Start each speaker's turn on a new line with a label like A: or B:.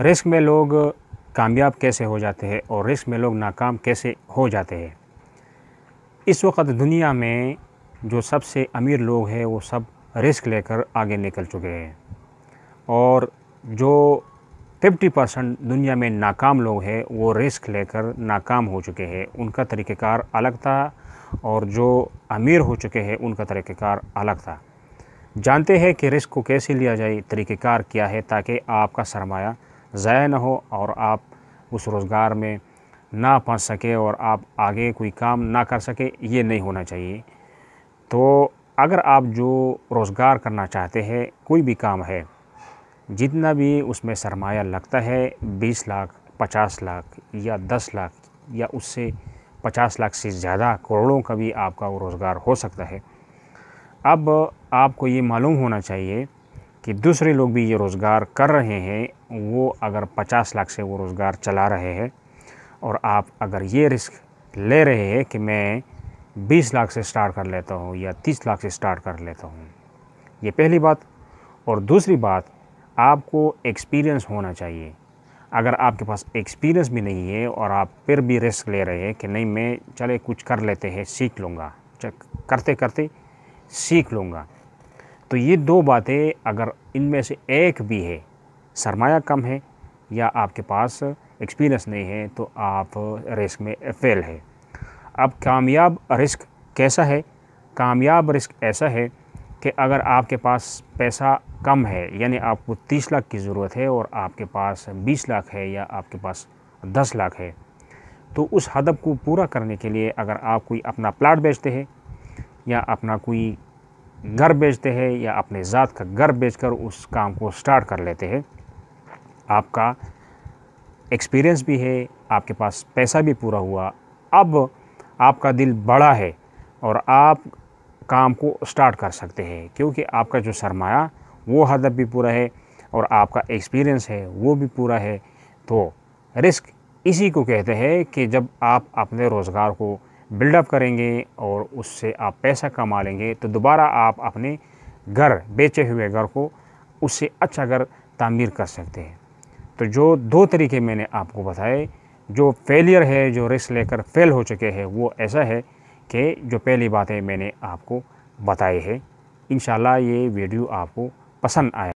A: risk में लोग कामयाब कैसे हो जाते हैं और रिस्क में लोग नाकाम कैसे हो जाते हैं इस वक्त दुनिया में जो सबसे अमीर लोग हैं वो सब रिस्क लेकर आगे निकल चुके हैं और जो 50 परसेंट दुनिया में नाकाम लोग हैं वो रिस्क लेकर नाकाम हो चुके हैं उनका तरीक़ार अलग था और जो अमीर हो चुके हैं उनका तरीक़ार अलग था जानते हैं कि रिस्क को कैसे लिया जाए तरीक़ार क्या है ताकि आपका सरमाया ज़ाय ना हो और आप उस रोज़गार में ना पहुँच सके और आप आगे कोई काम ना कर सके ये नहीं होना चाहिए तो अगर आप जो रोज़गार करना चाहते हैं कोई भी काम है जितना भी उसमें सरमाया लगता है बीस लाख पचास लाख या दस लाख या उससे पचास लाख से ज़्यादा करोड़ों का भी आपका रोज़गार हो सकता है अब आपको ये मालूम होना चाहिए कि दूसरे लोग भी ये रोज़गार कर रहे हैं वो अगर 50 लाख से वो रोज़गार चला रहे हैं और आप अगर ये रिस्क ले रहे हैं कि मैं 20 लाख से स्टार्ट कर लेता हूँ या 30 लाख से स्टार्ट कर लेता हूँ ये पहली बात और दूसरी बात आपको एक्सपीरियंस होना चाहिए अगर आपके पास एक्सपीरियंस भी नहीं है और आप फिर भी रिस्क ले रहे हैं कि नहीं मैं चले कुछ कर लेते हैं सीख लूँगा करते करते सीख लूँगा तो ये दो बातें अगर इनमें से एक भी है सरमाया कम है या आपके पास एक्सपीरियंस नहीं है तो आप रिस्क में फेल है अब कामयाब रिस्क कैसा है कामयाब रिस्क ऐसा है कि अगर आपके पास पैसा कम है यानी आपको तीस लाख की ज़रूरत है और आपके पास बीस लाख है या आपके पास दस लाख है तो उस हदब को पूरा करने के लिए अगर आप कोई अपना प्लाट बेचते हैं या अपना कोई घर बेचते हैं या अपने ज़ात का घर बेचकर उस काम को स्टार्ट कर लेते हैं आपका एक्सपीरियंस भी है आपके पास पैसा भी पूरा हुआ अब आपका दिल बड़ा है और आप काम को स्टार्ट कर सकते हैं क्योंकि आपका जो सरमाया वो हदफ भी पूरा है और आपका एक्सपीरियंस है वो भी पूरा है तो रिस्क इसी को कहते हैं कि जब आप अपने रोज़गार को बिल्डअप करेंगे और उससे आप पैसा कमा लेंगे तो दोबारा आप अपने घर बेचे हुए घर को उससे अच्छा घर तामीर कर सकते हैं तो जो दो तरीके मैंने आपको बताए जो फेलियर है जो रिस्क लेकर फेल हो चुके हैं वो ऐसा है कि जो पहली बातें मैंने आपको बताई है इन ये वीडियो आपको पसंद आया